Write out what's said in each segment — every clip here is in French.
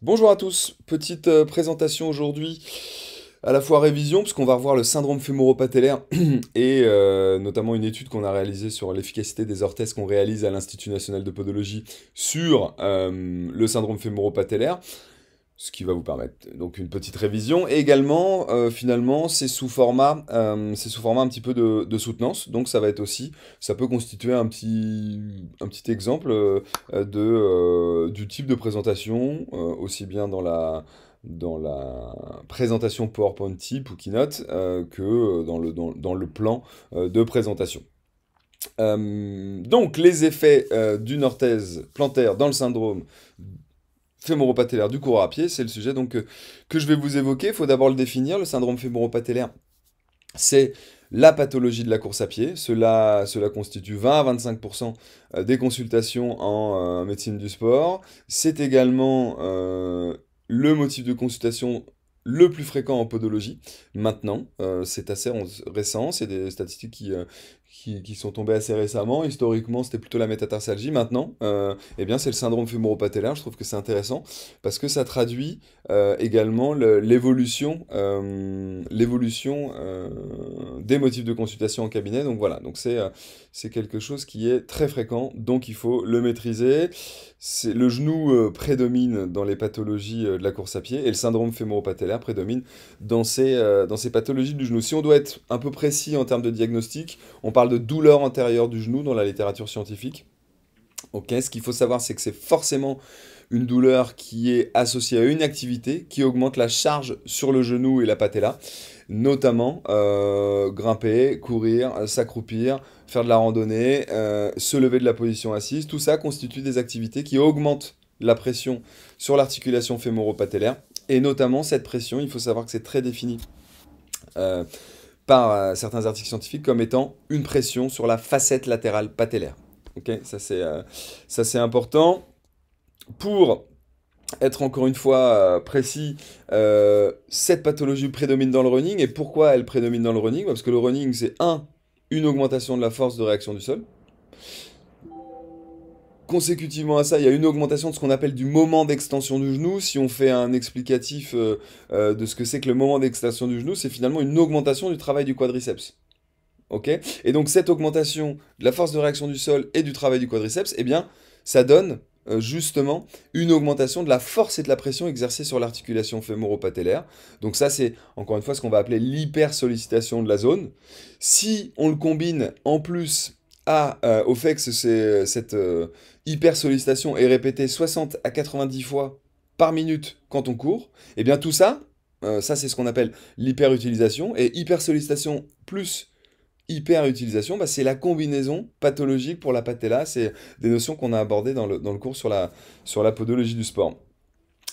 Bonjour à tous, petite euh, présentation aujourd'hui à la fois révision, puisqu'on va revoir le syndrome fémoro et euh, notamment une étude qu'on a réalisée sur l'efficacité des orthèses qu'on réalise à l'Institut national de podologie sur euh, le syndrome fémoro ce qui va vous permettre euh, donc une petite révision. Et également, euh, finalement, c'est sous format, euh, sous format un petit peu de, soutenance. Donc ça va être aussi, ça peut constituer un petit, un petit exemple de, du type de présentation, aussi bien dans la dans la présentation PowerPoint type ou Keynote que dans le, dans, dans le plan de présentation. donc les effets d'une orthèse plantaire dans le syndrome fémoro du coureur à pied, c'est le sujet donc euh, que, je vais vous évoquer. Il faut d'abord le définir, le syndrome fémoro C'est la pathologie de la course à pied. Cela, cela constitue 20 à 25% euh, des consultations en euh, médecine du sport. C'est également le motif de consultation le plus fréquent en podologie maintenant. c'est assez récent, c'est des statistiques qui, qui, sont tombés assez récemment. Historiquement, c'était plutôt la métatarsalgie. Maintenant, euh, eh bien, c'est le syndrome fémoropatellaire. Je trouve que c'est intéressant parce que ça traduit euh, également l'évolution, euh, l'évolution des motifs de consultation en cabinet. Donc voilà, donc c'est c'est quelque chose qui est très fréquent. Donc il faut le maîtriser. C'est le genou prédomine dans les pathologies de la course à pied et le syndrome fémoropatellaire prédomine dans ces dans ces pathologies du genou. Si on doit être un peu précis en termes de diagnostic, on parle de douleur antérieure du genou dans la littérature scientifique. Ok, ce qu'il faut savoir, c'est que c'est forcément une douleur qui est associée à une activité qui augmente la charge sur le genou et la patella, notamment euh, grimper, courir, s'accroupir, faire de la randonnée, euh, se lever de la position assise. Tout ça constitue des activités qui augmentent la pression sur l'articulation fémoro-patellaire. Et notamment cette pression, il faut savoir que c'est très défini. Euh, par euh, certains articles scientifiques comme étant une pression sur la facette latérale patellaire. Ok, ça c'est euh, important. Pour être encore une fois euh, précis, cette pathologie prédomine dans le running et pourquoi elle prédomine dans le running bah, Parce que le running c'est 1. Un, une augmentation de la force de réaction du sol consécutivement à ça, il y a une augmentation de ce qu'on appelle du moment d'extension du genou. Si on fait un explicatif euh, euh, de ce que c'est que le moment d'extension du genou, c'est finalement une augmentation du travail du quadriceps. et donc cette augmentation de la force de réaction du sol et du travail du quadriceps, eh bien, ça donne euh, justement une augmentation de la force et de la pression exercée sur l'articulation fémoro-patellaire. Donc ça, c'est encore une fois ce qu'on va appeler l'hypersollicitation de la zone. Si on le combine en plus ah, euh, au fait que euh, cette euh, hyper sollicitation est répétée 60 à 90 fois par minute quand on court, et eh bien tout ça, ça c'est ce qu'on appelle l'hyperutilisation, et hyper sollicitation plus hyperutilisation, bah, c'est la combinaison pathologique pour la patella, c'est des notions qu'on a abordées dans le, cours sur la, sur la podologie du sport.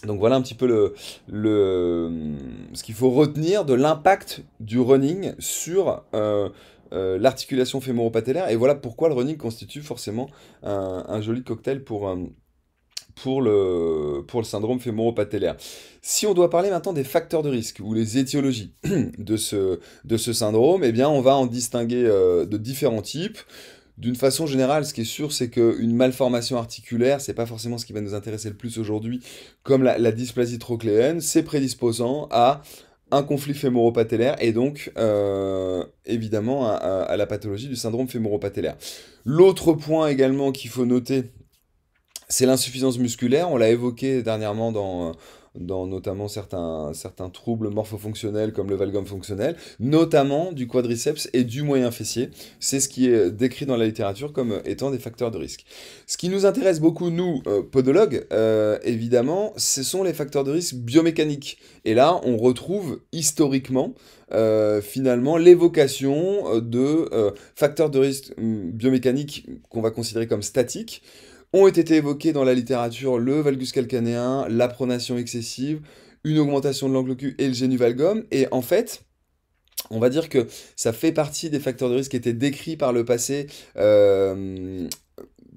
Donc voilà un petit peu le, le ce qu'il faut retenir de l'impact du running sur euh, l'articulation fémoro-patellaire. Et voilà pourquoi le running constitue forcément un, joli cocktail pour, euh, pour, le, pour le syndrome fémoro-patellaire. Si on doit parler maintenant des facteurs de risque ou les étiologies de ce, de ce syndrome, eh bien on va en distinguer euh, de différents types. D'une façon générale, ce qui est sûr, c'est qu'une malformation articulaire, c'est pas forcément ce qui va nous intéresser le plus aujourd'hui, comme la, la dysplasie trochléenne, c'est prédisposant à un conflit fémoro-patellaire et donc euh, évidemment à, la pathologie du syndrome fémoro-patellaire. L'autre point également qu'il faut noter, c'est l'insuffisance musculaire. On l'a évoqué dernièrement dans, dans notamment certains, certains troubles morphofonctionnels comme le valgum fonctionnel, notamment du quadriceps et du moyen fessier. C'est ce qui est décrit dans la littérature comme étant des facteurs de risque. Ce qui nous intéresse beaucoup, nous, euh, podologues, euh, évidemment, ce sont les facteurs de risque biomécaniques. Et là, on retrouve historiquement euh, finalement l'évocation de facteurs de risque hum, biomécaniques qu'on va considérer comme statiques ont été évoqués dans la littérature le valgus calcanéen, la pronation excessive, une augmentation de l'angle cul et le génu valgum. Et en fait, on va dire que ça fait partie des facteurs de risque qui étaient décrits par le passé euh,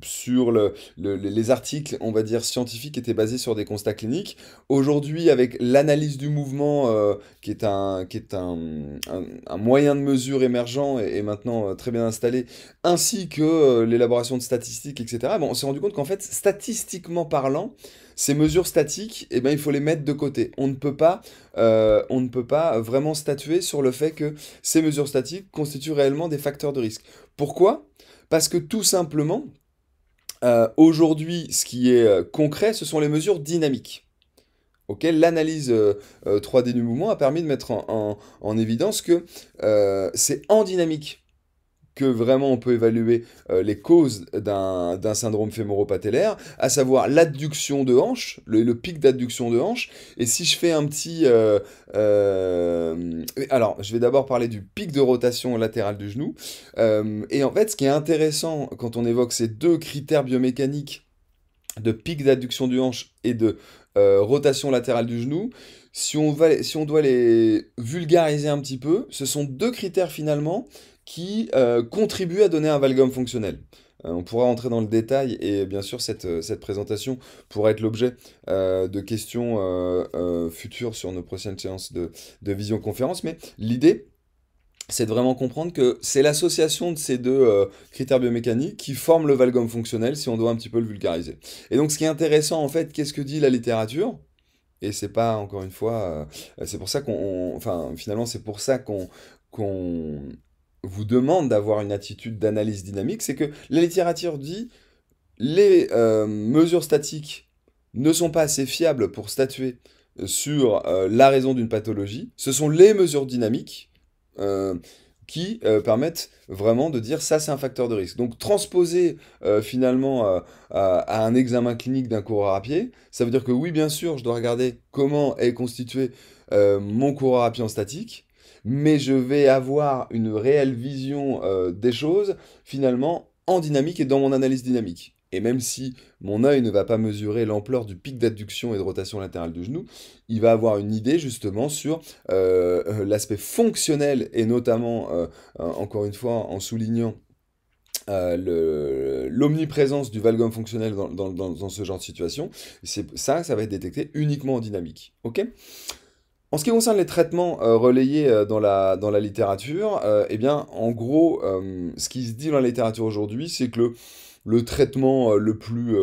sur les articles, on va dire, scientifiques étaient basés sur des constats cliniques. Aujourd'hui, avec l'analyse du mouvement, euh, qui est, un, qui est un, moyen de mesure émergent et, maintenant euh, très bien installé, ainsi que euh, l'élaboration de statistiques, etc., on s'est rendu compte qu'en fait, statistiquement parlant, ces mesures statiques, eh ben, il faut les mettre de côté. On ne, peut pas, on ne peut pas vraiment statuer sur le fait que ces mesures statiques constituent réellement des facteurs de risque. Pourquoi Parce que tout simplement, euh, aujourd'hui, ce qui est euh, concret, ce sont les mesures dynamiques. auxquelles L'analyse 3D euh, du mouvement a permis de mettre en, évidence que c'est en dynamique que vraiment on peut évaluer euh, les causes d'un syndrome fémoro à savoir l'adduction de hanche, le, pic d'adduction de hanche. Et si je fais un petit... Euh, euh, alors, je vais d'abord parler du pic de rotation latérale du genou. et en fait, ce qui est intéressant quand on évoque ces deux critères biomécaniques de pic d'adduction du hanche et de rotation latérale du genou, si on, si on doit les vulgariser un petit peu, ce sont deux critères finalement qui euh, contribuent à donner un valgum fonctionnel. Euh, on pourra rentrer dans le détail et bien sûr cette, euh, cette présentation pourra être l'objet euh, de questions futures sur nos prochaines séances de, de visioconférence, mais l'idée c'est de vraiment comprendre que c'est l'association de ces deux critères biomécaniques qui forment le valgum fonctionnel, si on doit un petit peu le vulgariser. Et donc, ce qui est intéressant, en fait, qu'est-ce que dit la littérature Et c'est pas, encore une fois, c'est pour ça qu'on... Enfin, finalement, c'est pour ça qu'on vous demande d'avoir une attitude d'analyse dynamique, c'est que la littérature dit les euh, mesures statiques ne sont pas assez fiables pour statuer euh, sur euh, la raison d'une pathologie. Ce sont les mesures dynamiques qui permettent vraiment de dire ça c'est un facteur de risque. Donc transposer finalement à, à un examen clinique d'un coureur à pied, ça veut dire que oui bien sûr je dois regarder comment est constitué mon coureur à pied en statique, mais je vais avoir une réelle vision euh, des choses, finalement, en dynamique et dans mon analyse dynamique. Et même si mon œil ne va pas mesurer l'ampleur du pic d'adduction et de rotation latérale du genou, il va avoir une idée justement sur euh, euh, l'aspect fonctionnel et notamment, encore une fois, en soulignant l'omniprésence du valgum fonctionnel dans, ce genre de situation, c'est ça, ça va être détecté uniquement en dynamique. Ok en ce qui concerne les traitements euh, relayés euh, dans, la, dans la littérature, euh, eh bien, en gros, ce qui se dit dans la littérature aujourd'hui, c'est que le, traitement le plus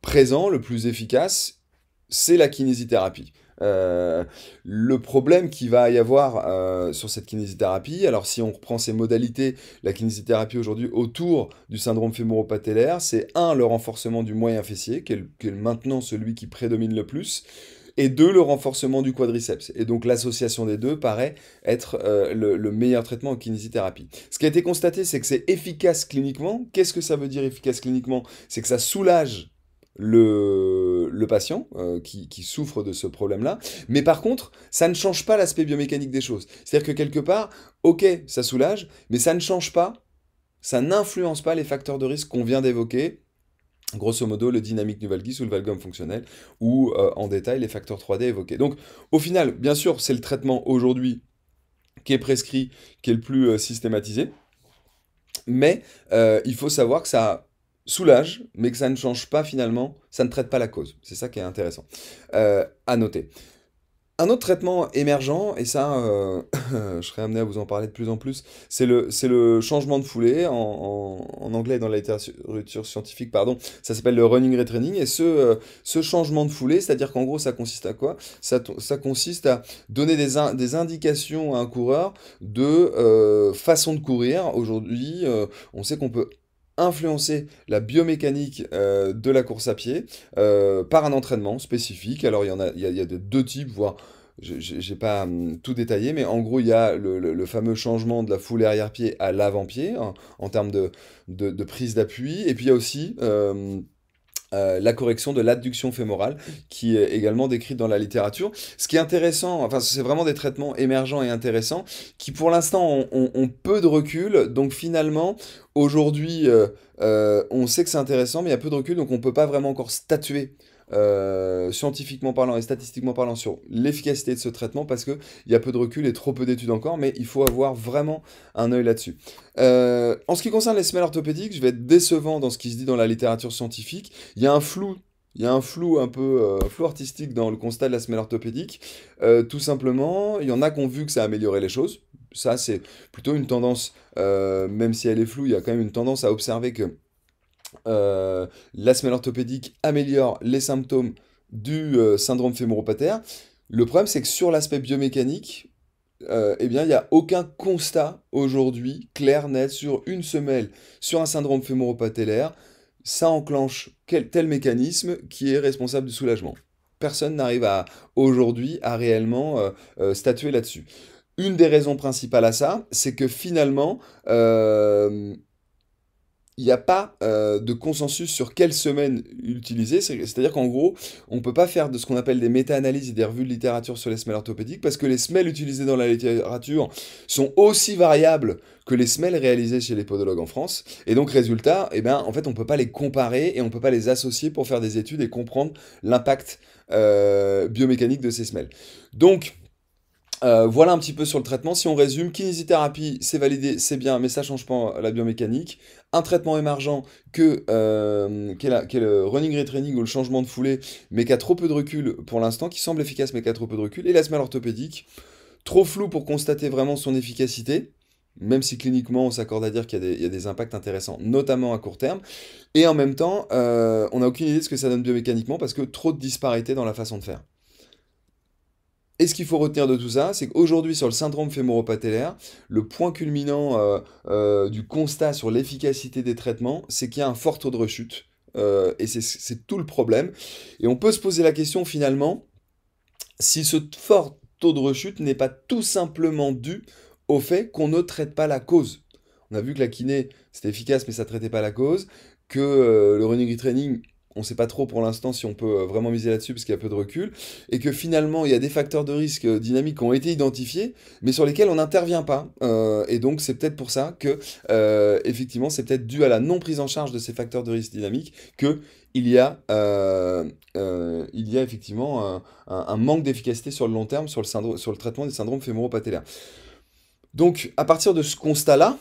présent, le plus efficace, c'est la kinésithérapie. le problème qui va y avoir sur cette kinésithérapie, alors si on reprend ses modalités, la kinésithérapie aujourd'hui autour du syndrome fémoro-patellaire, c'est un, le renforcement du moyen fessier, qui est maintenant celui qui prédomine le plus et deux, le renforcement du quadriceps. Et donc l'association des deux paraît être euh, le, meilleur traitement en kinésithérapie. Ce qui a été constaté, c'est que c'est efficace cliniquement. Qu'est-ce que ça veut dire efficace cliniquement C'est que ça soulage le, patient euh, qui, qui, souffre de ce problème-là. Mais par contre, ça ne change pas l'aspect biomécanique des choses. C'est-à-dire que quelque part, ok, ça soulage, mais ça ne change pas, ça n'influence pas les facteurs de risque qu'on vient d'évoquer, grosso modo le dynamique du Valgis ou le valgum fonctionnel, ou euh, en détail les facteurs 3D évoqués. Donc au final, bien sûr, c'est le traitement aujourd'hui qui est prescrit, qui est le plus euh, systématisé, mais euh, il faut savoir que ça soulage, mais que ça ne change pas finalement, ça ne traite pas la cause. C'est ça qui est intéressant à noter. Un autre traitement émergent, et ça, euh, je serais amené à vous en parler de plus en plus, c'est le, le changement de foulée. En, anglais, dans la littérature scientifique, pardon, ça s'appelle le running retraining. Et ce, euh, ce changement de foulée, c'est-à-dire qu'en gros, ça consiste à quoi ça, consiste à donner des, des indications à un coureur de euh, façon de courir. Aujourd'hui, on sait qu'on peut influencer la biomécanique euh, de la course à pied euh, par un entraînement spécifique. Alors il y en a, il y a, deux types, voire j'ai pas hum, tout détaillé, mais en gros, il y a le, fameux changement de la foulée arrière-pied à l'avant-pied hein, en termes de, de, prise d'appui. Et puis, il y a aussi euh, euh, la correction de l'adduction fémorale, qui est également décrite dans la littérature. Ce qui est intéressant, enfin c'est vraiment des traitements émergents et intéressants, qui pour l'instant ont, peu de recul, donc finalement, aujourd'hui, euh, euh, on sait que c'est intéressant, mais il y a peu de recul, donc on ne peut pas vraiment encore statuer euh, scientifiquement parlant et statistiquement parlant, sur l'efficacité de ce traitement parce qu'il y a peu de recul et trop peu d'études encore, mais il faut avoir vraiment un œil là-dessus. Euh, en ce qui concerne les semelles orthopédiques, je vais être décevant dans ce qui se dit dans la littérature scientifique. Il y a un flou il y a un flou un peu euh, flou artistique dans le constat de la semelle orthopédique. tout simplement, il y en a qui ont vu que ça a amélioré les choses. Ça, c'est plutôt une tendance, même si elle est floue, il y a quand même une tendance à observer que euh, la semelle orthopédique améliore les symptômes du euh, syndrome fémoro Le problème, c'est que sur l'aspect biomécanique, euh, eh bien, il n'y a aucun constat aujourd'hui clair, net, sur une semelle, sur un syndrome fémoro Ça enclenche quel, tel mécanisme qui est responsable du soulagement. Personne n'arrive aujourd'hui à réellement statuer là-dessus. Une des raisons principales à ça, c'est que finalement, il n'y a pas euh, de consensus sur quelle semaine utiliser. C'est-à-dire qu'en gros, on ne peut pas faire de ce qu'on appelle des méta-analyses et des revues de littérature sur les semelles orthopédiques parce que les semelles utilisées dans la littérature sont aussi variables que les semelles réalisées chez les podologues en France. Et donc, résultat, eh ben, en fait, on ne peut pas les comparer et on ne peut pas les associer pour faire des études et comprendre l'impact euh, biomécanique de ces semelles. Donc, euh, voilà un petit peu sur le traitement. Si on résume, kinésithérapie, c'est validé, c'est bien, mais ça change pas la biomécanique. Un traitement émergent que euh, le running retraining ou le changement de foulée, mais qui a trop peu de recul pour l'instant, qui semble efficace mais qui a trop peu de recul. Et la orthopédique, trop flou pour constater vraiment son efficacité même si cliniquement on s'accorde à dire qu'il y, a des impacts intéressants, notamment à court terme, et en même temps, euh, on n'a aucune idée de ce que ça donne biomécaniquement parce que trop de disparités dans la façon de faire. Et ce qu'il faut retenir de tout ça, c'est qu'aujourd'hui sur le syndrome fémoropatellaire, le point culminant euh, euh, du constat sur l'efficacité des traitements, c'est qu'il y a un fort taux de rechute. Euh, et c'est tout le problème. Et on peut se poser la question finalement si ce fort taux de rechute n'est pas tout simplement dû au fait qu'on ne traite pas la cause. On a vu que la kiné, c'était efficace, mais ça ne traitait pas la cause, que le running Training on ne sait pas trop pour l'instant si on peut euh, vraiment miser là-dessus parce qu'il y a peu de recul, et que finalement il y a des facteurs de risque euh, dynamiques qui ont été identifiés, mais sur lesquels on n'intervient pas. Euh, et donc c'est peut-être pour ça que, effectivement, c'est peut-être dû à la non prise en charge de ces facteurs de risque dynamiques que il y a, il y a effectivement un, manque d'efficacité sur le long terme sur le, sur le traitement des syndromes fémoropatellaires. Donc, à partir de ce constat-là,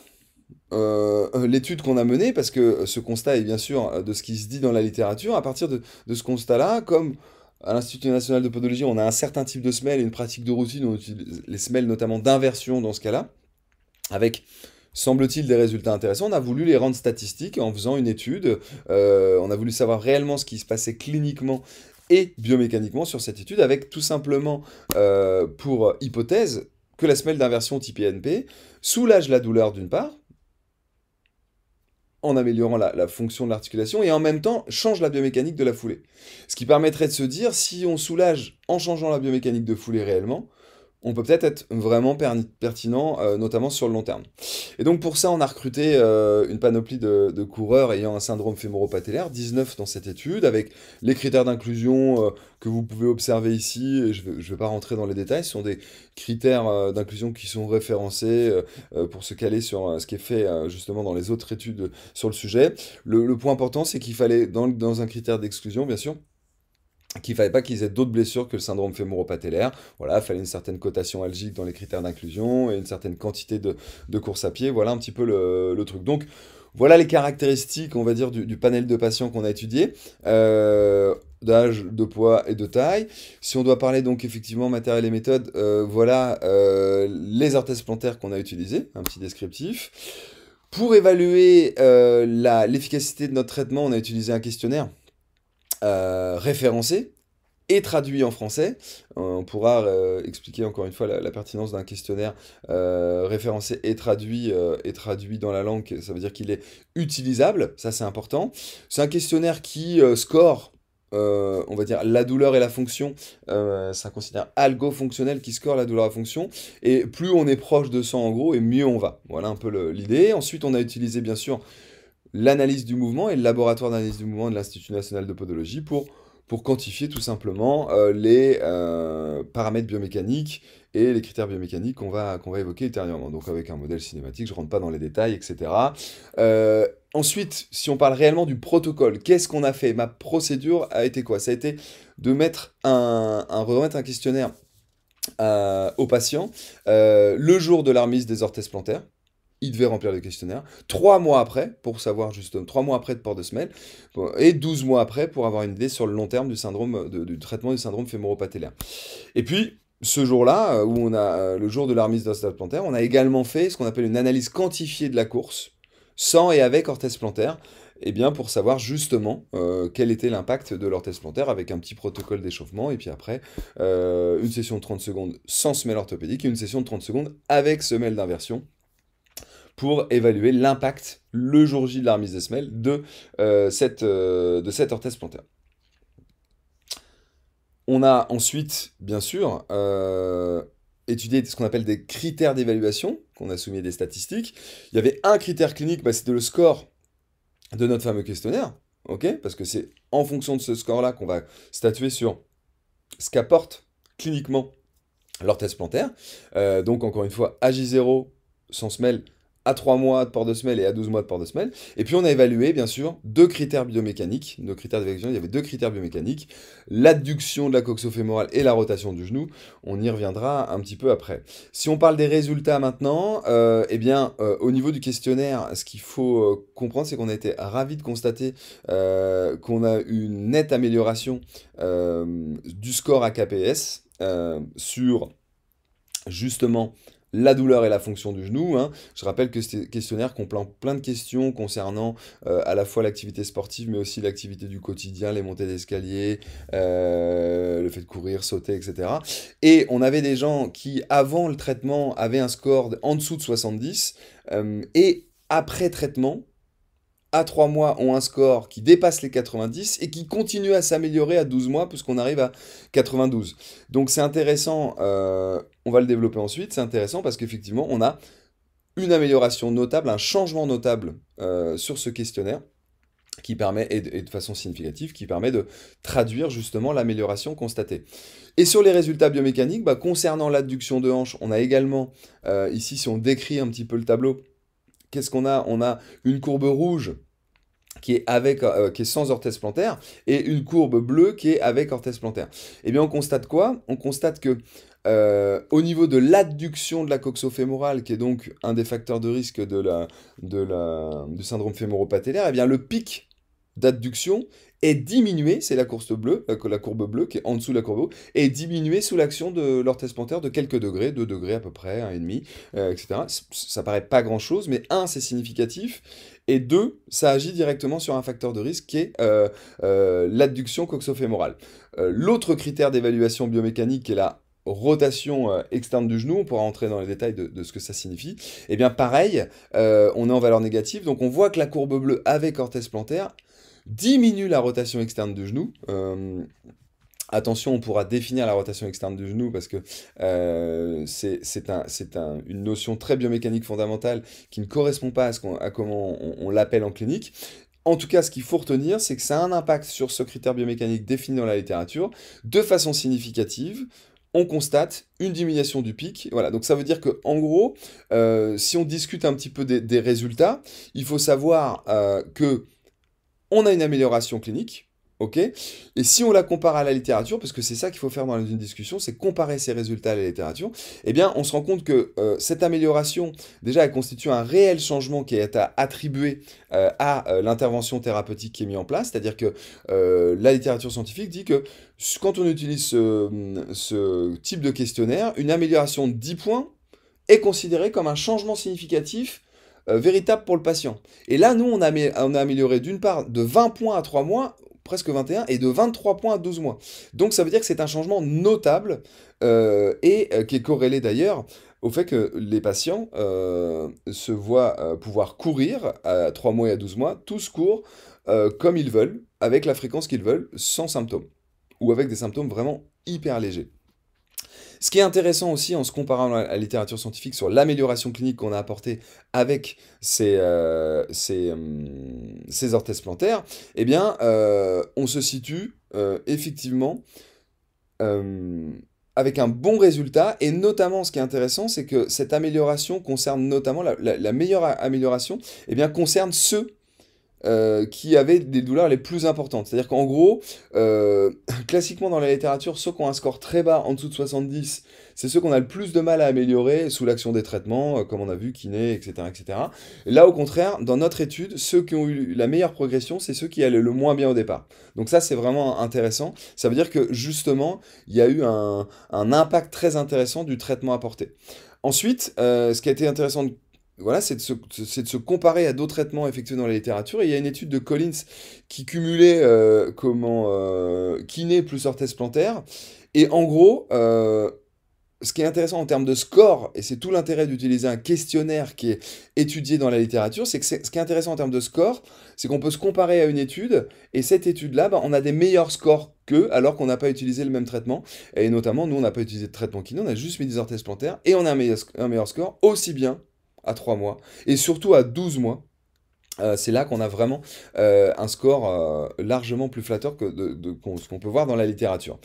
euh, euh, l'étude qu'on a menée, parce que ce constat est bien sûr euh, de ce qui se dit dans la littérature, à partir de, ce constat-là, comme à l'Institut national de podologie, on a un certain type de semelle et une pratique de routine, on utilise les semelles notamment d'inversion dans ce cas-là, avec semble-t-il des résultats intéressants, on a voulu les rendre statistiques en faisant une étude, on a voulu savoir réellement ce qui se passait cliniquement et biomécaniquement sur cette étude, avec tout simplement pour hypothèse que la semelle d'inversion type INP soulage la douleur d'une part, en améliorant la, fonction de l'articulation et en même temps change la biomécanique de la foulée. Ce qui permettrait de se dire, si on soulage en changeant la biomécanique de foulée réellement, on peut peut-être être vraiment pertinent, euh, notamment sur le long terme. Et donc pour ça, on a recruté euh, une panoplie de, coureurs ayant un syndrome fémoropatellaire, 19 dans cette étude, avec les critères d'inclusion euh, que vous pouvez observer ici, je ne vais, pas rentrer dans les détails, ce sont des critères d'inclusion qui sont référencés pour se caler sur ce qui est fait justement dans les autres études sur le sujet. Le, point important, c'est qu'il fallait, dans un critère d'exclusion, bien sûr, qu'il fallait pas qu'ils aient d'autres blessures que le syndrome fémoro Voilà, il fallait une certaine cotation algique dans les critères d'inclusion et une certaine quantité de, course courses à pied. Voilà un petit peu le, truc. Donc, voilà les caractéristiques, on va dire, du, panel de patients qu'on a étudié. Euh, d'âge, de poids et de taille. Si on doit parler donc effectivement matériel et méthode, euh, voilà euh, les orthèses plantaires qu'on a utilisées, un petit descriptif. Pour évaluer l'efficacité de notre traitement, on a utilisé un questionnaire euh, référencé et traduit en français. Euh, on pourra euh, expliquer encore une fois la, pertinence d'un questionnaire référencé et traduit, et traduit dans la langue. Ça veut dire qu'il est utilisable, ça c'est important. C'est un questionnaire qui score. on va dire la douleur et la fonction, ça considère algo-fonctionnel qui score la douleur à fonction, et plus on est proche de 100 en gros, et mieux on va. Voilà un peu l'idée. Ensuite, on a utilisé bien sûr l'analyse du mouvement et le laboratoire d'analyse du mouvement de l'Institut national de podologie pour, pour quantifier tout simplement euh, les euh, paramètres biomécaniques et les critères biomécaniques qu'on va, qu'on va évoquer ultérieurement. Donc avec un modèle cinématique, je ne rentre pas dans les détails, etc. Euh, ensuite, si on parle réellement du protocole, qu'est-ce qu'on a fait Ma procédure a été quoi Ça a été de mettre un, un remettre un questionnaire aux patients le jour de la remise des orthèses plantaires il devait remplir le questionnaire. Trois mois après, pour savoir justement, trois mois après de port de semelle, et douze mois après pour avoir une idée sur le long terme du syndrome, du traitement du syndrome fémoropathélaire. Et puis, ce jour-là, euh, où on a euh, le jour de la remise plantaire, on a également fait ce qu'on appelle une analyse quantifiée de la course, sans et avec orthèse plantaire, et eh bien pour savoir justement euh, quel était l'impact de l'orthèse plantaire avec un petit protocole d'échauffement et puis après une session de 30 secondes sans semelle orthopédique et une session de 30 secondes avec semelle d'inversion pour évaluer l'impact le jour J de la remise des semelles de, euh, cette, euh, de cette orthèse plantaire. On a ensuite, bien sûr, euh, étudié ce qu'on appelle des critères d'évaluation, qu'on a soumis des statistiques. Il y avait un critère clinique, bah, c'était le score de notre fameux questionnaire, ok Parce que c'est en fonction de ce score-là qu'on va statuer sur ce qu'apporte cliniquement l'orthèse plantaire. donc encore une fois, AJ0 sans semelle, à 3 mois de port de semelle et à 12 mois de port de semelle. Et puis on a évalué, bien sûr, deux critères biomécaniques. Nos critères d'évaluation, il y avait deux critères biomécaniques, l'adduction de la coxofémorale et la rotation du genou. On y reviendra un petit peu après. Si on parle des résultats maintenant, euh, eh bien, euh, au niveau du questionnaire, ce qu'il faut euh, comprendre, c'est qu'on a été ravis de constater qu'on a eu une nette amélioration du score AKPS sur, justement, la douleur et la fonction du genou. Hein. Je rappelle que ces questionnaires comprend plein de questions concernant euh, à la fois l'activité sportive, mais aussi l'activité du quotidien, les montées d'escalier, euh, le fait de courir, sauter, etc. Et on avait des gens qui, avant le traitement, avaient un score en dessous de 70, euh, et après traitement, à 3 mois ont un score qui dépasse les 90 et qui continue à s'améliorer à 12 mois puisqu'on arrive à 92. Donc c'est intéressant, euh, on va le développer ensuite, c'est intéressant parce qu'effectivement on a une amélioration notable, un changement notable euh, sur ce questionnaire qui permet, et de, façon significative, qui permet de traduire justement l'amélioration constatée. Et sur les résultats biomécaniques, bah, concernant l'adduction de hanche, on a également, euh, ici si on décrit un petit peu le tableau, qu'est-ce qu'on a On a une courbe rouge qui est, avec, euh, euh, qui est sans orthèse plantaire et une courbe bleue qui est avec orthèse plantaire. Eh bien, on constate quoi On constate que euh, au niveau de l'adduction de la coxo-fémorale, qui est donc un des facteurs de risque de la, de la, du syndrome fémoro eh bien, le pic d'adduction est diminuée, c'est la course bleue, euh, la, courbe bleue qui est en dessous de la courbe bleue, est diminuée sous l'action de l'orthèse plantaire de quelques degrés, 2 degrés à peu près, 1,5, etc. Euh, ça paraît pas grand-chose, mais un, c'est significatif, et 2, ça agit directement sur un facteur de risque qui est euh, l'adduction coxofémorale. L'autre critère d'évaluation biomécanique qui est la rotation externe du genou, on pourra entrer dans les détails de, ce que ça signifie, et eh bien pareil, on est en valeur négative, donc on voit que la courbe bleue avec orthèse plantaire diminue la rotation externe du genou. Euh, attention, on pourra définir la rotation externe du genou parce que euh, c'est un, une notion très biomécanique fondamentale qui ne correspond pas à, ce qu'on à comment on, l'appelle en clinique. En tout cas, ce qu'il faut retenir, c'est que ça a un impact sur ce critère biomécanique défini dans la littérature de façon significative. On constate une diminution du pic. Voilà, donc ça veut dire que, en gros, euh, si on discute un petit peu des, résultats, il faut savoir que on a une amélioration clinique, ok Et si on la compare à la littérature, parce que c'est ça qu'il faut faire dans une discussion, c'est comparer ses résultats à la littérature, eh bien, on se rend compte que euh, cette amélioration, déjà, elle constitue un réel changement qui est attribué attribuer euh, à euh, l'intervention thérapeutique qui est mise en place, c'est-à-dire que la littérature scientifique dit que quand on utilise ce, ce type de questionnaire, une amélioration de 10 points est considérée comme un changement significatif euh, véritable pour le patient. Et là, nous, on a, amélioré d'une part de 20 points à 3 mois, presque 21, et de 23 points à 12 mois. Donc ça veut dire que c'est un changement notable euh, et euh, qui est corrélé d'ailleurs au fait que les patients se voient pouvoir courir à 3 mois et à 12 mois, tous courent comme ils veulent, avec la fréquence qu'ils veulent, sans symptômes, ou avec des symptômes vraiment hyper légers. Ce qui est intéressant aussi en se comparant à la littérature scientifique sur l'amélioration clinique qu'on a apportée avec ces, euh, euh, ces, orthèses plantaires, eh bien, euh, on se situe effectivement avec un bon résultat. Et notamment, ce qui est intéressant, c'est que cette amélioration concerne notamment la, meilleure amélioration, eh bien, concerne ceux euh, qui avaient des douleurs les plus importantes. C'est-à-dire qu'en gros, euh, classiquement dans la littérature, ceux qui ont un score très bas, en dessous de 70, c'est ceux qu'on a le plus de mal à améliorer sous l'action des traitements, euh, comme on a vu, kiné, etc., etc. Là, au contraire, dans notre étude, ceux qui ont eu la meilleure progression, c'est ceux qui allaient le moins bien au départ. Donc ça, c'est vraiment intéressant. Ça veut dire que, justement, il y a eu un, impact très intéressant du traitement apporté. Ensuite, ce qui a été intéressant de voilà, c'est de, se comparer à d'autres traitements effectués dans la littérature. il y a une étude de Collins qui cumulait euh, comment, euh, kiné plus orthèse plantaire. Et en gros, euh, ce qui est intéressant en termes de score, et c'est tout l'intérêt d'utiliser un questionnaire qui est étudié dans la littérature, c'est que ce qui est intéressant en termes de score, c'est qu'on peut se comparer à une étude, et cette étude-là, bah, on a des meilleurs scores qu'eux, alors qu'on n'a pas utilisé le même traitement. Et notamment, nous, on n'a pas utilisé de traitement kiné, on a juste mis des orthèses plantaires, et on a un un meilleur score, aussi bien à 3 mois, et surtout à 12 mois, euh, c'est là qu'on a vraiment euh, un score euh, largement plus flatteur que ce qu'on peut voir dans la littérature.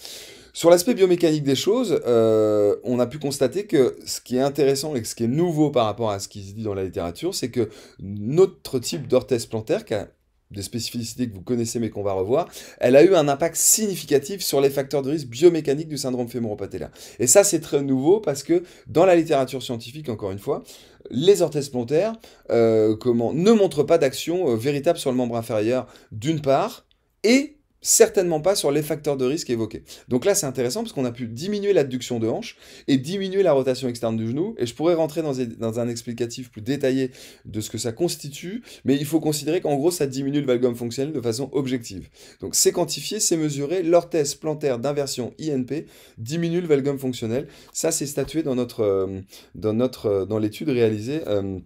Sur l'aspect biomécanique des choses, on a pu constater que ce qui est intéressant et ce qui est nouveau par rapport à ce qui se dit dans la littérature, c'est que notre type d'orthèse plantaire, qui a des spécificités que vous connaissez mais qu'on va revoir, elle a eu un impact significatif sur les facteurs de risque biomécaniques du syndrome fémoro Et ça, c'est très nouveau parce que dans la littérature scientifique, encore une fois, les orthèses plantaires euh, comment, ne montrent pas d'action euh, véritable sur le membre inférieur d'une part, et certainement pas sur les facteurs de risque évoqués. Donc là, c'est intéressant parce qu'on a pu diminuer l'adduction de hanche et diminuer la rotation externe du genou. Et je pourrais rentrer dans, un explicatif plus détaillé de ce que ça constitue, mais il faut considérer qu'en gros, ça diminue le valgum fonctionnel de façon objective. Donc c'est quantifié, c'est mesuré. L'orthèse plantaire d'inversion INP diminue le valgum fonctionnel. Ça, c'est statué dans notre, euh, dans notre, euh, dans l'étude réalisée. Euh,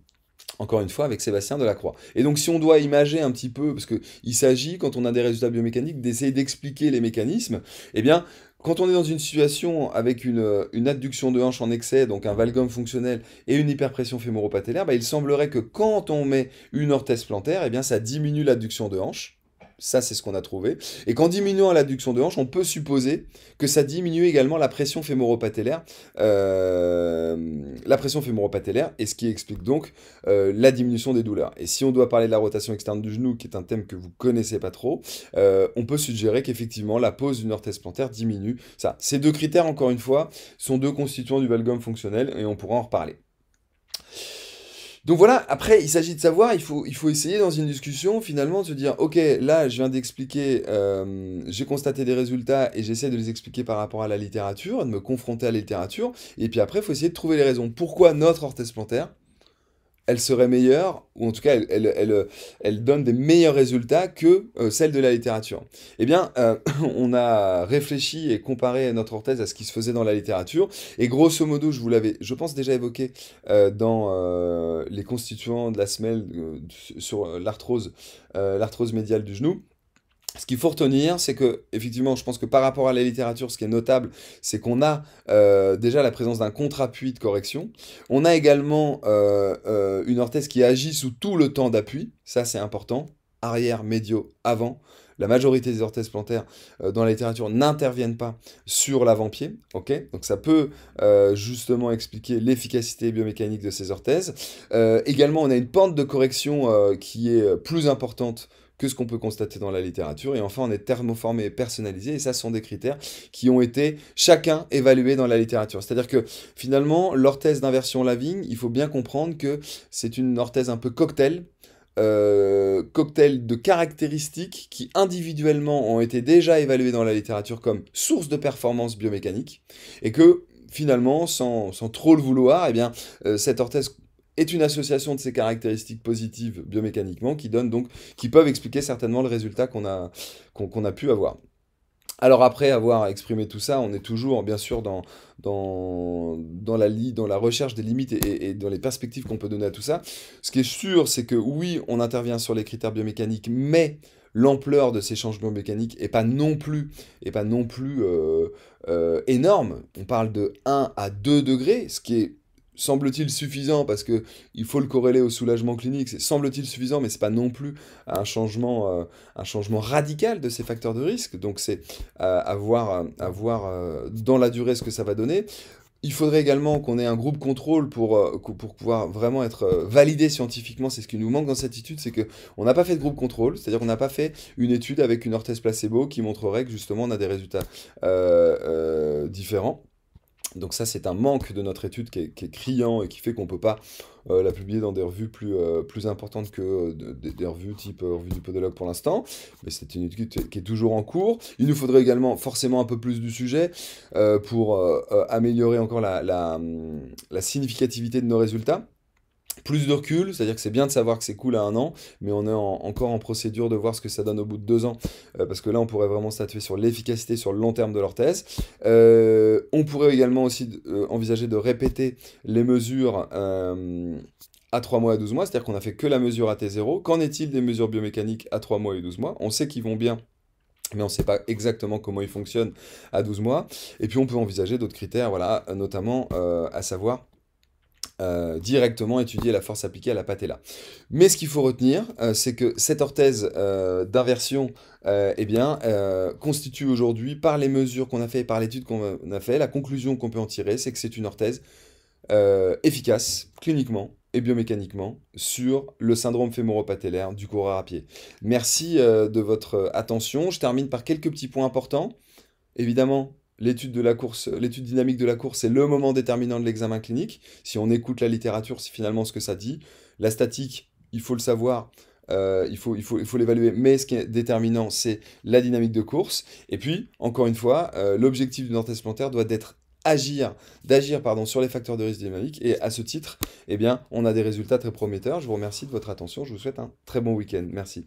encore une fois avec Sébastien Delacroix. Et donc si on doit imager un petit peu, parce qu'il s'agit, quand on a des résultats biomécaniques, d'essayer d'expliquer les mécanismes, eh bien, quand on est dans une situation avec une, euh, adduction de hanche en excès, donc un valgum fonctionnel et une hyperpression fémoropatellaire, bah, il semblerait que quand on met une orthèse plantaire, eh bien, ça diminue l'adduction de hanche, ça, c'est ce qu'on a trouvé. Et qu'en diminuant l'adduction de hanche, on peut supposer que ça diminue également la pression fémoropatellaire, euh, la pression fémoro-patellaire, et ce qui explique donc euh, la diminution des douleurs. Et si on doit parler de la rotation externe du genou, qui est un thème que vous connaissez pas trop, euh, on peut suggérer qu'effectivement la pose d'une orthèse plantaire diminue ça. Ces deux critères, encore une fois, sont deux constituants du valgum fonctionnel, et on pourra en reparler. Donc voilà, après, il s'agit de savoir, il faut, il faut essayer dans une discussion finalement de se dire, ok, là, je viens d'expliquer, euh, j'ai constaté des résultats et j'essaie de les expliquer par rapport à la littérature, de me confronter à la littérature, et puis après, il faut essayer de trouver les raisons pourquoi notre orthèse plantaire elle serait meilleure, ou en tout cas, elle, elle, donne des meilleurs résultats que euh, celle de la littérature. Eh bien, euh, on a réfléchi et comparé notre orthèse à ce qui se faisait dans la littérature, et grosso modo, je vous l'avais, je pense, déjà évoqué euh, dans les constituants de la semelle sur l'arthrose, l'arthrose médiale du genou ce qu'il faut retenir, c'est que, effectivement, je pense que par rapport à la littérature, ce qui est notable, c'est qu'on a euh, déjà la présence d'un contre-appui de correction. On a également euh, euh, une orthèse qui agit sous tout le temps d'appui. Ça, c'est important. Arrière, médio, avant. La majorité des orthèses plantaires dans la littérature n'interviennent pas sur l'avant-pied. Ok. Donc ça peut justement expliquer l'efficacité biomécanique de ces orthèses. également, on a une pente de correction qui est plus importante que ce qu'on peut constater dans la littérature. Et enfin, on est thermoformé et personnalisé. Et ça, ce sont des critères qui ont été chacun évalués dans la littérature. C'est-à-dire que finalement, l'orthèse d'inversion laving il faut bien comprendre que c'est une orthèse un peu cocktail. Euh, cocktail de caractéristiques qui individuellement ont été déjà évaluées dans la littérature comme source de performance biomécanique et que finalement, sans, sans, trop le vouloir, et eh bien, euh, cette orthèse est une association de ces caractéristiques positives biomécaniquement qui donne donc, qui peuvent expliquer certainement le résultat qu'on a, qu'on a pu avoir. Alors après avoir exprimé tout ça, on est toujours bien sûr dans, dans, dans, la, dans la recherche des limites et, dans les perspectives qu'on peut donner à tout ça. Ce qui est sûr, c'est que oui, on intervient sur les critères biomécaniques, mais l'ampleur de ces changements mécaniques n'est pas non plus, pas non plus euh, euh, énorme. On parle de 1 à 2 degrés, ce qui est semble-t-il suffisant, parce que il faut le corréler au soulagement clinique, semble-t-il suffisant, mais c'est pas non plus un changement, euh, un changement radical de ces facteurs de risque, donc c'est euh, à voir, euh, dans la durée ce que ça va donner. Il faudrait également qu'on ait un groupe contrôle pour, pour pouvoir vraiment être validé scientifiquement. C'est ce qui nous manque dans cette étude, c'est qu'on n'a pas fait de groupe contrôle, c'est-à-dire qu'on n'a pas fait une étude avec une orthèse placebo qui montrerait que justement on a des résultats différents. Donc ça, c'est un manque de notre étude qui est, criant et qui fait qu'on ne peut pas euh, la publier dans des revues plus, euh, importantes que euh, des, revues type Revue du Podologue pour l'instant. Mais c'est une étude qui est toujours en cours. Il nous faudrait également forcément un peu plus du sujet pour améliorer encore hum, la significativité de nos résultats plus de recul, c'est-à-dire que c'est bien de savoir que c'est cool à un an, mais on est encore en procédure de voir ce que ça donne au bout de deux ans, euh, parce que là on pourrait vraiment statuer sur l'efficacité sur le long terme de leur on pourrait également aussi euh, envisager de répéter les mesures euh, à trois mois à 12 mois, c'est-à-dire qu'on n'a fait que la mesure à T0. Qu'en est-il des mesures biomécaniques à trois mois et 12 mois On sait qu'ils vont bien mais on ne sait pas exactement comment ils fonctionnent à 12 mois. Et puis on peut envisager d'autres critères, voilà, notamment à savoir euh, directement étudier la force appliquée à la patella. Mais ce qu'il faut retenir, euh, c'est que cette orthèse euh, d'inversion eh bien, constitue aujourd'hui, par les mesures qu'on a fait et par l'étude qu'on a fait, la conclusion qu'on peut en tirer, c'est que c'est une orthèse efficace cliniquement et biomécaniquement sur le syndrome fémoro du coureur à pied. Merci de votre attention. Je termine par quelques petits points importants. Évidemment, l'étude de la course, l'étude dynamique de la course, c'est le moment déterminant de l'examen clinique. Si on écoute la littérature, c'est finalement ce que ça dit. La statique, il faut le savoir. Euh, il faut, il faut, il faut l'évaluer, mais ce qui est déterminant, c'est la dynamique de course. Et puis, encore une fois, euh, l'objectif du dentiste plantaire doit être agir, d'agir pardon, sur les facteurs de risque dynamique. Et à ce titre, eh bien, on a des résultats très prometteurs. Je vous remercie de votre attention. Je vous souhaite un très bon week-end. Merci.